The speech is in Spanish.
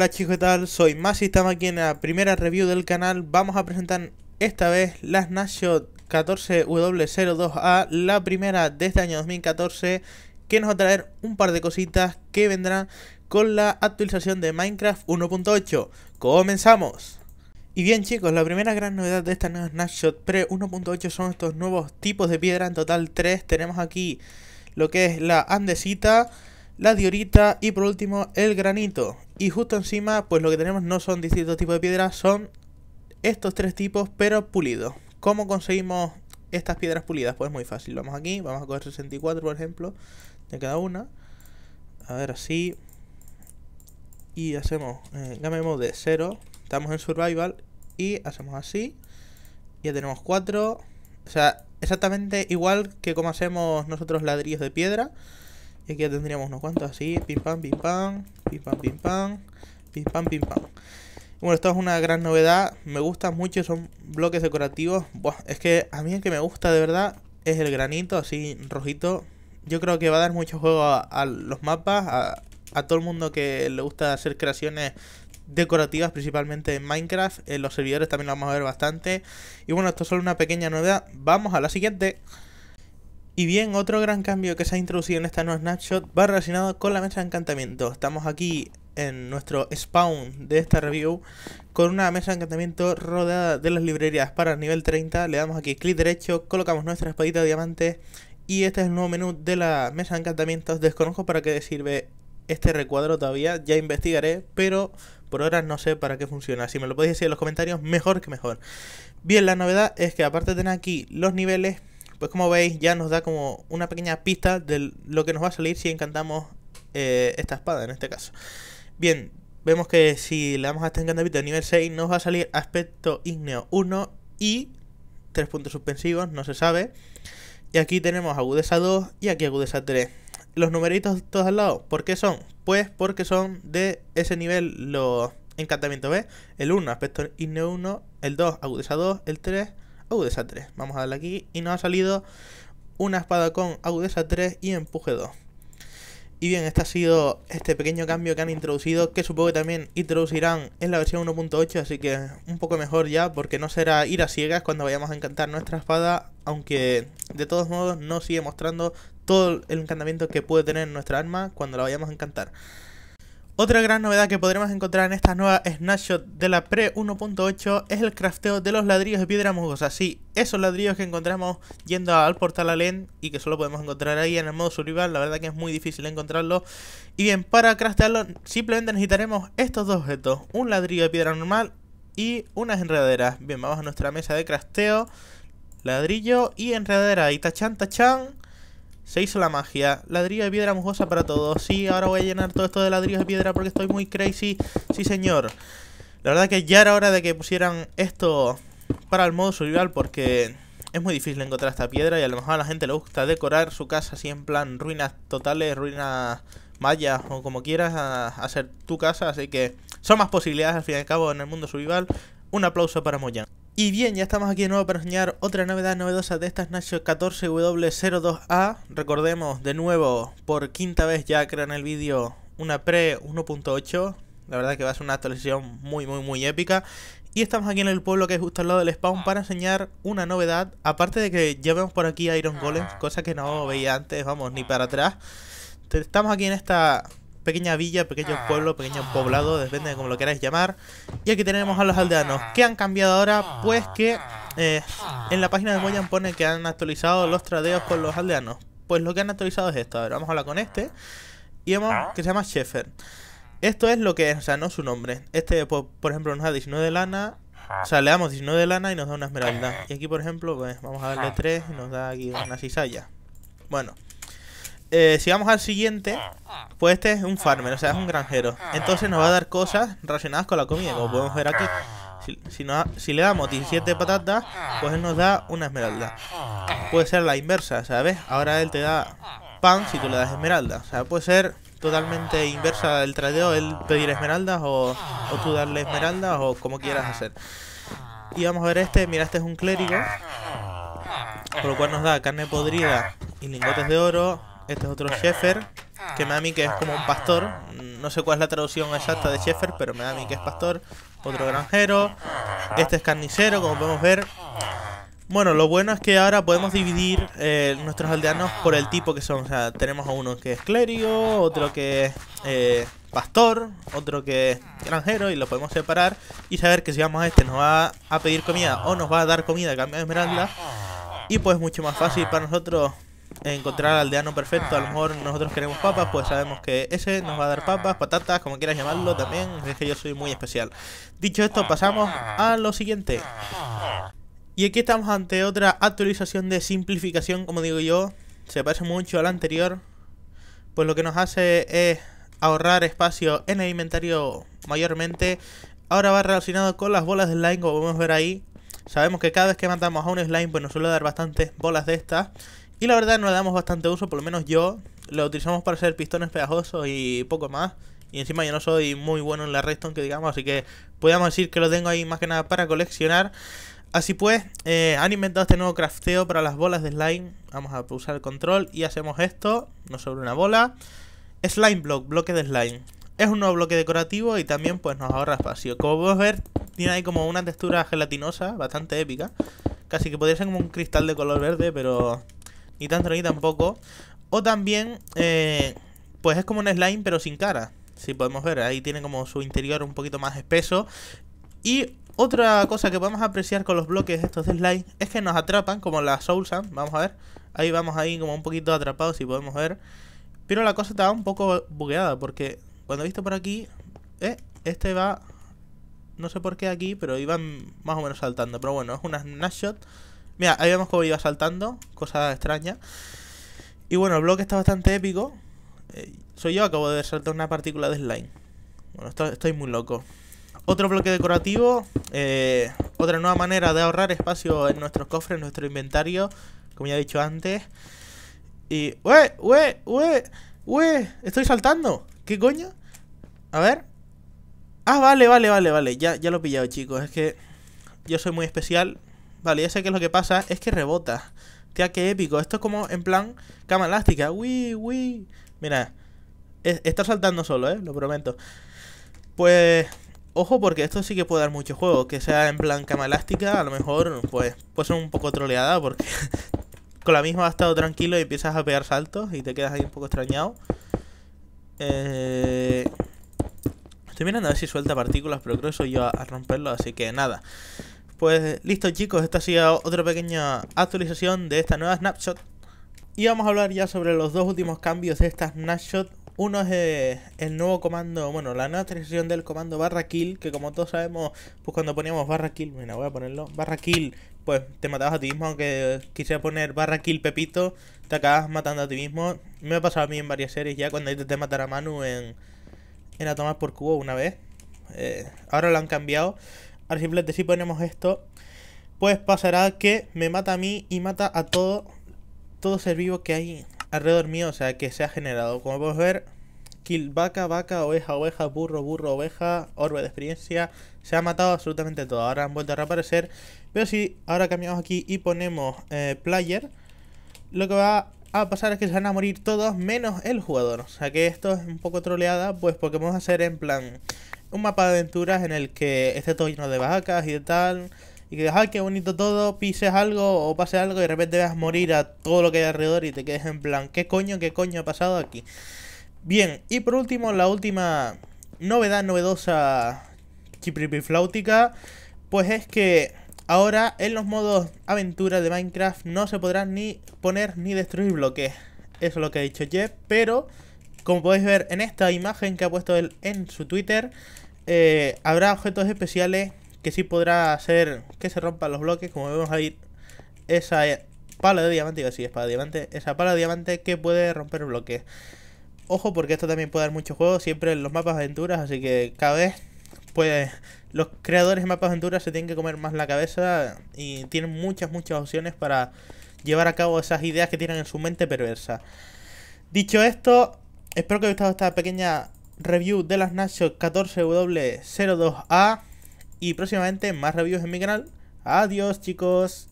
Hola chicos, ¿qué tal? Soy Masi, estamos aquí en la primera review del canal. Vamos a presentar esta vez las Snapshot 14W02A, la primera desde este año 2014, que nos va a traer un par de cositas que vendrán con la actualización de Minecraft 1.8. ¡Comenzamos! Y bien chicos, la primera gran novedad de esta nueva Snapshot Pre 1.8 son estos nuevos tipos de piedra, en total 3. Tenemos aquí lo que es la andesita, la diorita y por último el granito. Y justo encima, pues lo que tenemos no son distintos tipos de piedras, son estos tres tipos, pero pulidos. ¿Cómo conseguimos estas piedras pulidas? Pues muy fácil. Vamos aquí, vamos a coger 64, por ejemplo, de cada una. A ver, así. Y hacemos eh, de 0. Estamos en survival. Y hacemos así. Ya tenemos 4. O sea, exactamente igual que como hacemos nosotros ladrillos de piedra. Y aquí ya tendríamos unos cuantos así. Pim pam, pim pam, pim pam, pim pam, pim pam, pim pam. Bueno, esto es una gran novedad. Me gusta mucho, son bloques decorativos. Buah, es que a mí el que me gusta de verdad es el granito así rojito. Yo creo que va a dar mucho juego a, los mapas, a, a todo el mundo que le gusta hacer creaciones decorativas, principalmente en Minecraft. En eh, los servidores también lo vamos a ver bastante. Y bueno, esto es solo una pequeña novedad. Vamos a la siguiente. Y bien, otro gran cambio que se ha introducido en esta nueva snapshot va relacionado con la mesa de encantamiento. Estamos aquí en nuestro spawn de esta review con una mesa de encantamiento rodeada de las librerías para el nivel 30. Le damos aquí clic derecho, colocamos nuestra espadita de diamante y este es el nuevo menú de la mesa de encantamientos. Desconozco para qué sirve este recuadro todavía, ya investigaré, pero por ahora no sé para qué funciona. Si me lo podéis decir en los comentarios, mejor que mejor. Bien, la novedad es que aparte de tener aquí los niveles, pues como veis, ya nos da como una pequeña pista de lo que nos va a salir si encantamos eh, esta espada en este caso. Bien, vemos que si le damos a este encantamiento de nivel 6 nos va a salir aspecto ígneo 1 y 3 puntos suspensivos, no se sabe. Y aquí tenemos agudeza 2 y aquí agudeza 3. Los numeritos todos al lado, ¿por qué son? Pues porque son de ese nivel los encantamientos ¿ves? El 1, aspecto ígneo 1, el 2, agudeza 2, el 3 Audesa 3. Vamos a darle aquí y nos ha salido una espada con Audesa 3 y empuje 2. Y bien, este ha sido este pequeño cambio que han introducido, que supongo que también introducirán en la versión 1.8, así que un poco mejor ya, porque no será ir a ciegas cuando vayamos a encantar nuestra espada, aunque de todos modos no sigue mostrando todo el encantamiento que puede tener nuestra arma cuando la vayamos a encantar. Otra gran novedad que podremos encontrar en esta nueva snapshot de la Pre 1.8 es el crafteo de los ladrillos de piedra musgosa. Sí, esos ladrillos que encontramos yendo al portal Allen y que solo podemos encontrar ahí en el modo survival, la verdad que es muy difícil encontrarlos. Y bien, para craftearlo simplemente necesitaremos estos dos objetos, un ladrillo de piedra normal y unas enredaderas. Bien, vamos a nuestra mesa de crafteo, ladrillo y enredadera y tachan tachan se hizo la magia. Ladrillo de piedra mojosa para todos. Sí, ahora voy a llenar todo esto de ladrillos de piedra porque estoy muy crazy. Sí, señor. La verdad que ya era hora de que pusieran esto para el modo survival porque es muy difícil encontrar esta piedra y a lo mejor a la gente le gusta decorar su casa así en plan ruinas totales, ruinas mayas o como quieras hacer tu casa. Así que son más posibilidades al fin y al cabo en el mundo survival. Un aplauso para Moyan. Y bien, ya estamos aquí de nuevo para enseñar otra novedad novedosa de esta Snatch 14W02A. Recordemos de nuevo, por quinta vez ya crean el vídeo una pre 1.8. La verdad que va a ser una actualización muy, muy, muy épica. Y estamos aquí en el pueblo que es justo al lado del spawn para enseñar una novedad. Aparte de que ya vemos por aquí Iron Golems, ah. cosa que no veía antes, vamos, ni para atrás. Estamos aquí en esta pequeña villa, pequeño ah. pueblo, pequeño poblado, depende de como lo queráis llamar. Y aquí tenemos a los ah. aldeanos. ¿Qué han cambiado ahora? Pues que ah. eh, en la página de Moyan pone que han actualizado los tradeos con los aldeanos. Pues lo que han actualizado es esto. A ver, vamos a hablar con este. Y vemos que se llama Sheffer. Esto es lo que es, o sea, no su nombre. Este, por, ejemplo, nos da 19 de lana. O sea, le damos 19 de lana y nos da una esmeralda. Y aquí, por ejemplo, pues, vamos a darle 3 y nos da aquí una cizalla. Bueno. Eh, si vamos al siguiente, pues este es un farmer, o sea, es un granjero. Entonces nos va a dar cosas relacionadas con la comida, como podemos ver aquí. Si, si, le damos 17 patatas, pues él nos da una esmeralda. Puede ser la inversa, ¿sabes? Ahora él te da pan si tú le das esmeralda. O sea, puede ser totalmente inversa el tradeo, él pedir esmeraldas o, o tú darle esmeraldas o como quieras hacer. Y vamos a ver este, mira, este es un clérigo. Por lo cual nos da carne podrida y lingotes de oro, este es otro Sheffer. Que me da a mí que es como un pastor. No sé cuál es la traducción exacta de Sheffer, pero me da a mí que es pastor. Otro granjero. Este es carnicero, como podemos ver. Bueno, lo bueno es que ahora podemos dividir eh, nuestros aldeanos por el tipo que son. O sea, tenemos a uno que es clérigo, otro que es eh, pastor, otro que es granjero y lo podemos separar y saber que si vamos a este nos va a pedir comida o nos va a dar comida a cambio de esmeralda. Y pues mucho más fácil para nosotros encontrar al aldeano perfecto. A lo mejor nosotros queremos papas, pues sabemos que ese nos va a dar papas, patatas, como quieras llamarlo también. Es que yo soy muy especial. Dicho esto, pasamos a lo siguiente. Y aquí estamos ante otra actualización de simplificación, como digo yo. Se parece mucho a la anterior. Pues lo que nos hace es ahorrar espacio en el inventario mayormente. Ahora va relacionado con las bolas de slime, como podemos ver ahí. Sabemos que cada vez que matamos a un slime, pues nos suele dar bastantes bolas de estas. Y la verdad no le damos bastante uso, por lo menos yo. Lo utilizamos para hacer pistones pegajosos y poco más. Y encima yo no soy muy bueno en la redstone que digamos, así que podríamos decir que lo tengo ahí más que nada para coleccionar. Así pues, eh, han inventado este nuevo crafteo para las bolas de slime. Vamos a pulsar el control y hacemos esto, Nos sobre una bola. Slime block, bloque de slime. Es un nuevo bloque decorativo y también pues nos ahorra espacio. Como podemos ver, tiene ahí como una textura gelatinosa, bastante épica. Casi que podría ser como un cristal de color verde, pero y tanto ni tampoco. O también, eh, pues es como un slime pero sin cara. Si podemos ver, ahí tiene como su interior un poquito más espeso. Y otra cosa que podemos apreciar con los bloques estos de slime es que nos atrapan, como la soulsan vamos a ver. Ahí vamos ahí como un poquito atrapados si podemos ver. Pero la cosa estaba un poco bugueada porque cuando he visto por aquí, eh, este va, no sé por qué aquí, pero iban más o menos saltando. Pero bueno, es una snapshot Mira, ahí vemos cómo iba saltando, cosa extraña. Y bueno, el bloque está bastante épico. Eh, soy yo, acabo de saltar una partícula de slime. Bueno, estoy muy loco. Otro bloque decorativo, eh, otra nueva manera de ahorrar espacio en nuestros cofres, en nuestro inventario, como ya he dicho antes. Y... ¡Ue! ¡Ue! ¡Ue! ¡Ue! ¡Estoy saltando! ¿Qué coño? A ver. Ah, vale, vale, vale, vale. Ya, ya lo he pillado, chicos. Es que yo soy muy especial. Vale, ya sé que lo que pasa es que rebota. Tía, qué épico. Esto es como en plan cama elástica. Uy, uy. Mira, está saltando solo, ¿eh? Lo prometo. Pues, ojo porque esto sí que puede dar mucho juego. Que sea en plan cama elástica, a lo mejor, pues, puede ser un poco troleada porque con la misma has estado tranquilo y empiezas a pegar saltos y te quedas ahí un poco extrañado. Eh... Estoy mirando a ver si suelta partículas, pero creo que soy yo a romperlo, así que nada. Pues listo chicos, esta ha sido otra pequeña actualización de esta nueva snapshot. Y vamos a hablar ya sobre los dos últimos cambios de esta snapshot. Uno es eh, el nuevo comando, bueno, la nueva actualización del comando barra kill, que como todos sabemos, pues cuando poníamos barra kill, mira, voy a ponerlo, barra kill, pues te matabas a ti mismo, aunque quisiera poner barra kill Pepito, te acabas matando a ti mismo. Me ha pasado a mí en varias series ya, cuando intenté matar a Manu en, en A Tomar por Cubo una vez. Eh, ahora lo han cambiado. Ahora simplemente si ponemos esto, pues pasará que me mata a mí y mata a todo, todo ser vivo que hay alrededor mío, o sea, que se ha generado. Como podemos ver, kill vaca, vaca, oveja, oveja, burro, burro, oveja, orbe de experiencia. Se ha matado absolutamente todo. Ahora han vuelto a reaparecer. Pero si ahora cambiamos aquí y ponemos eh, player, lo que va a pasar es que se van a morir todos menos el jugador. O sea que esto es un poco troleada, pues porque vamos a hacer en plan un mapa de aventuras en el que esté todo lleno de vacas y de tal. Y que ah qué bonito todo, pises algo o pase algo y de repente a morir a todo lo que hay alrededor y te quedes en plan, ¿qué coño, qué coño ha pasado aquí? Bien, y por último, la última novedad novedosa flautica pues es que ahora en los modos aventura de Minecraft no se podrán ni poner ni destruir bloques. Eso es lo que ha dicho Jeff, pero como podéis ver en esta imagen que ha puesto él en su Twitter, eh, habrá objetos especiales que sí podrá hacer que se rompan los bloques, como vemos ahí, esa eh, pala de diamante, es de diamante, esa pala de diamante que puede romper bloques. Ojo porque esto también puede dar mucho juego, siempre en los mapas aventuras, así que cada vez pues los creadores de mapas aventuras se tienen que comer más la cabeza y tienen muchas, muchas opciones para llevar a cabo esas ideas que tienen en su mente perversa. Dicho esto, espero que os haya gustado esta pequeña review de las Nacho 14W02A. Y próximamente más reviews en mi canal. Adiós chicos.